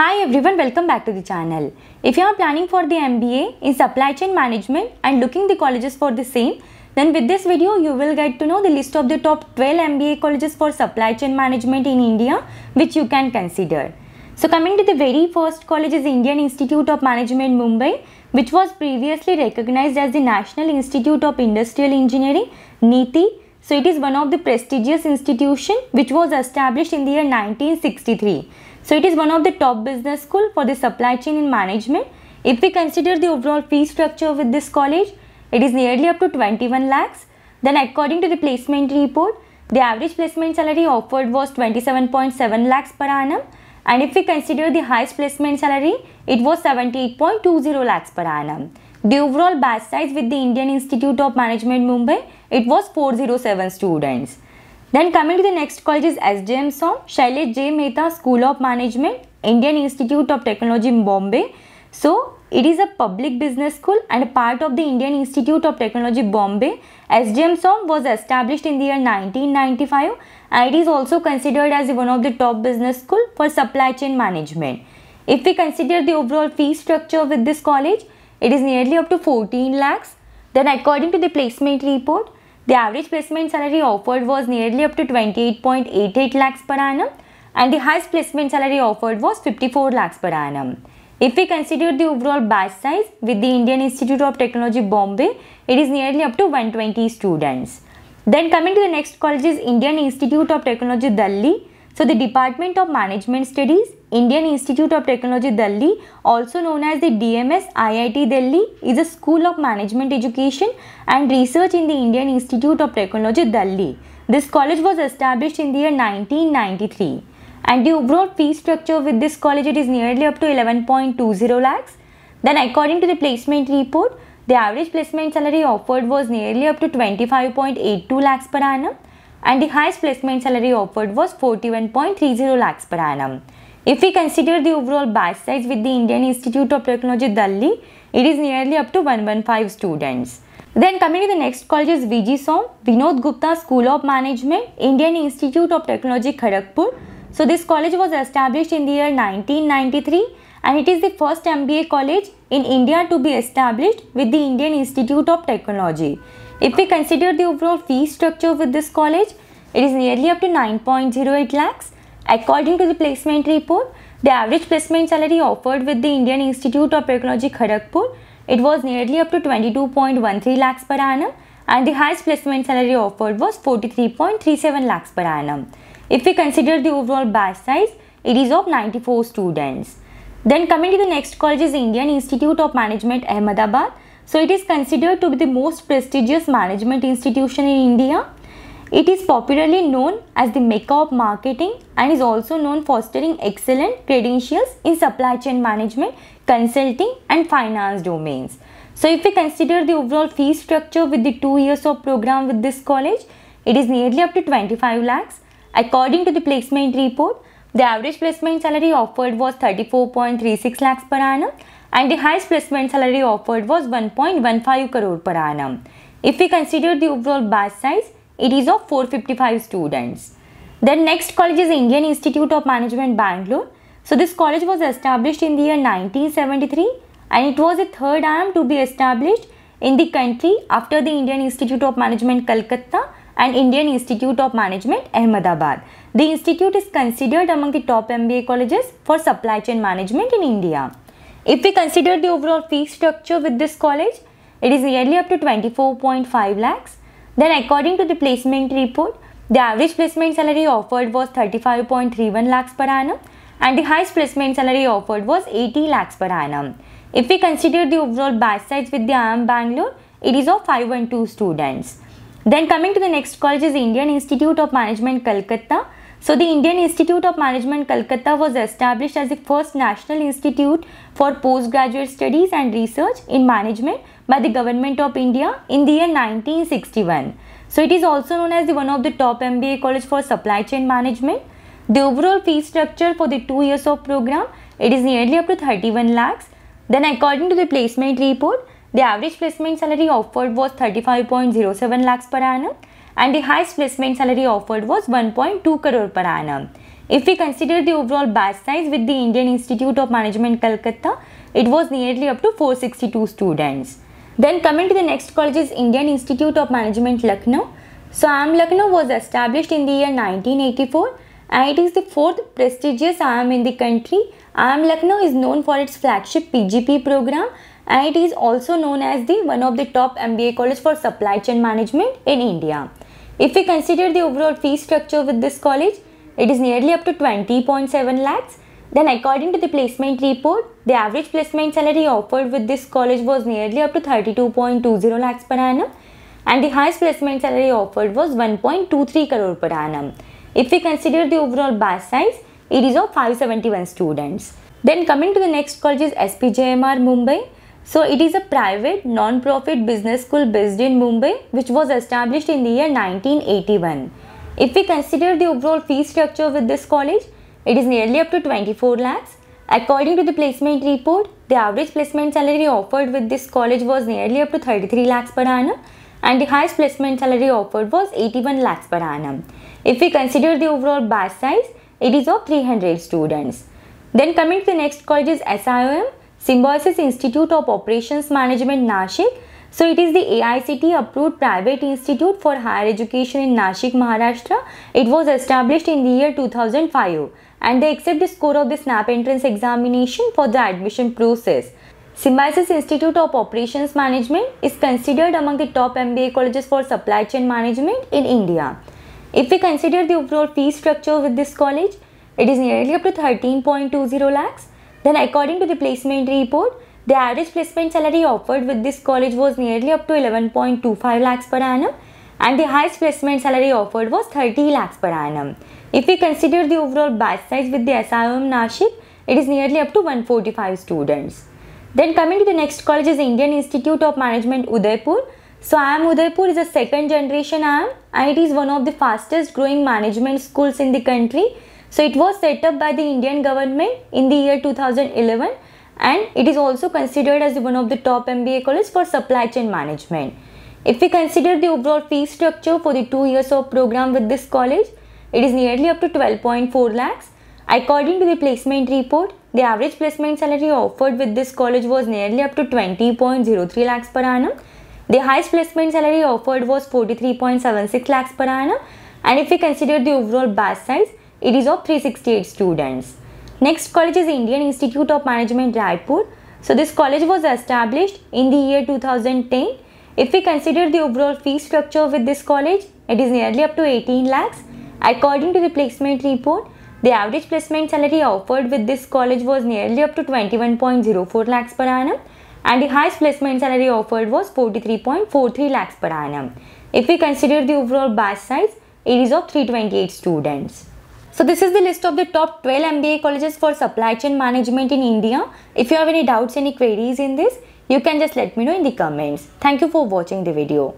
Hi everyone, welcome back to the channel. If you are planning for the MBA in Supply Chain Management and looking the colleges for the same, then with this video you will get to know the list of the top 12 MBA colleges for Supply Chain Management in India which you can consider. So coming to the very first college is Indian Institute of Management Mumbai which was previously recognized as the National Institute of Industrial Engineering NITI. So it is one of the prestigious institution which was established in the year 1963. So it is one of the top business school for the supply chain and management. If we consider the overall fee structure with this college, it is nearly up to 21 lakhs. Then according to the placement report, the average placement salary offered was 27.7 lakhs per annum and if we consider the highest placement salary, it was 78.20 lakhs per annum. The overall batch size with the Indian Institute of Management Mumbai, it was 407 students. Then coming to the next college is SJM SOM, Shailesh J. Mehta School of Management, Indian Institute of Technology in Bombay. So it is a public business school and part of the Indian Institute of Technology Bombay. SJM SOM was established in the year 1995 and it is also considered as one of the top business school for supply chain management. If we consider the overall fee structure with this college, it is nearly up to 14 lakhs. Then according to the placement report, the average placement salary offered was nearly up to 28.88 lakhs per annum and the highest placement salary offered was 54 lakhs per annum. If we consider the overall batch size with the Indian Institute of Technology Bombay, it is nearly up to 120 students. Then coming to the next college is Indian Institute of Technology Delhi. So the Department of Management Studies Indian Institute of Technology Delhi, also known as the DMS IIT Delhi, is a school of management education and research in the Indian Institute of Technology Delhi. This college was established in the year 1993. And the overall fee structure with this college it is nearly up to 11.20 lakhs. Then according to the placement report, the average placement salary offered was nearly up to 25.82 lakhs per annum and the highest placement salary offered was 41.30 lakhs per annum. If we consider the overall batch size with the Indian Institute of Technology Delhi, it is nearly up to 115 students. Then coming to the next college is VG Som, Vinod Gupta School of Management, Indian Institute of Technology Kharagpur. So this college was established in the year 1993 and it is the first MBA college in India to be established with the Indian Institute of Technology. If we consider the overall fee structure with this college, it is nearly up to 9.08 lakhs According to the placement report, the average placement salary offered with the Indian Institute of Technology Kharagpur, it was nearly up to 22.13 lakhs per annum and the highest placement salary offered was 43.37 lakhs per annum. If we consider the overall batch size, it is of 94 students. Then coming to the next college is Indian Institute of Management Ahmedabad. So it is considered to be the most prestigious management institution in India it is popularly known as the mecca of marketing and is also known fostering excellent credentials in supply chain management, consulting and finance domains. So if we consider the overall fee structure with the 2 years of program with this college, it is nearly up to 25 lakhs. According to the placement report, the average placement salary offered was 34.36 lakhs per annum and the highest placement salary offered was 1.15 crore per annum. If we consider the overall batch size, it is of 455 students. Then next college is Indian Institute of Management Bangalore. So this college was established in the year 1973 and it was the third arm to be established in the country after the Indian Institute of Management Calcutta and Indian Institute of Management Ahmedabad. The institute is considered among the top MBA colleges for supply chain management in India. If we consider the overall fee structure with this college, it is yearly up to 24.5 lakhs then according to the placement report, the average placement salary offered was 35.31 lakhs per annum and the highest placement salary offered was 80 lakhs per annum. If we consider the overall batch size with the IIM Bangalore, it is of 512 students. Then coming to the next college is Indian Institute of Management Calcutta. So the Indian Institute of Management Calcutta was established as the first national institute for postgraduate studies and research in management by the Government of India in the year 1961. So it is also known as the one of the top MBA college for supply chain management. The overall fee structure for the two years of program, it is nearly up to 31 lakhs. Then according to the placement report, the average placement salary offered was 35.07 lakhs per annum and the highest placement salary offered was 1.2 crore per annum. If we consider the overall batch size with the Indian Institute of Management Calcutta, it was nearly up to 462 students. Then coming to the next college is Indian Institute of Management Lucknow. So IIM Lucknow was established in the year 1984 and it is the fourth prestigious IIM in the country. IIM Lucknow is known for its flagship PGP program and it is also known as the one of the top MBA college for supply chain management in India. If we consider the overall fee structure with this college, it is nearly up to 20.7 lakhs then according to the placement report, the average placement salary offered with this college was nearly up to 32.20 lakhs per annum and the highest placement salary offered was 1.23 crore per annum. If we consider the overall batch size, it is of 571 students. Then coming to the next college is SPJMR Mumbai. So it is a private non-profit business school based in Mumbai which was established in the year 1981. If we consider the overall fee structure with this college, it is nearly up to 24 lakhs. According to the placement report, the average placement salary offered with this college was nearly up to 33 lakhs per annum and the highest placement salary offered was 81 lakhs per annum. If we consider the overall batch size, it is of 300 students. Then coming to the next college is SIOM, Symbiosis Institute of Operations Management Nashik. So it is the AICT approved private institute for higher education in Nashik, Maharashtra. It was established in the year 2005 and they accept the score of the SNAP entrance examination for the admission process. Symbiosis Institute of Operations Management is considered among the top MBA colleges for supply chain management in India. If we consider the overall fee structure with this college, it is nearly up to 13.20 lakhs. Then according to the placement report, the average placement salary offered with this college was nearly up to 11.25 lakhs per annum and the highest placement salary offered was 30 lakhs per annum. If we consider the overall batch size with the SIOM Nashik, it is nearly up to 145 students. Then coming to the next college is Indian Institute of Management Udaipur. So IIM Udaipur is a second generation IIM and it is one of the fastest growing management schools in the country. So it was set up by the Indian government in the year 2011 and it is also considered as one of the top MBA colleges for supply chain management. If we consider the overall fee structure for the two years of program with this college, it is nearly up to 12.4 lakhs. According to the placement report, the average placement salary offered with this college was nearly up to 20.03 lakhs per annum. The highest placement salary offered was 43.76 lakhs per annum. And if we consider the overall batch size, it is of 368 students. Next college is Indian Institute of Management Raipur. So this college was established in the year 2010. If we consider the overall fee structure with this college, it is nearly up to 18 lakhs According to the placement report, the average placement salary offered with this college was nearly up to 21.04 lakhs per annum and the highest placement salary offered was 43.43 lakhs per annum. If we consider the overall batch size, it is of 328 students. So this is the list of the top 12 MBA colleges for supply chain management in India. If you have any doubts, any queries in this, you can just let me know in the comments. Thank you for watching the video.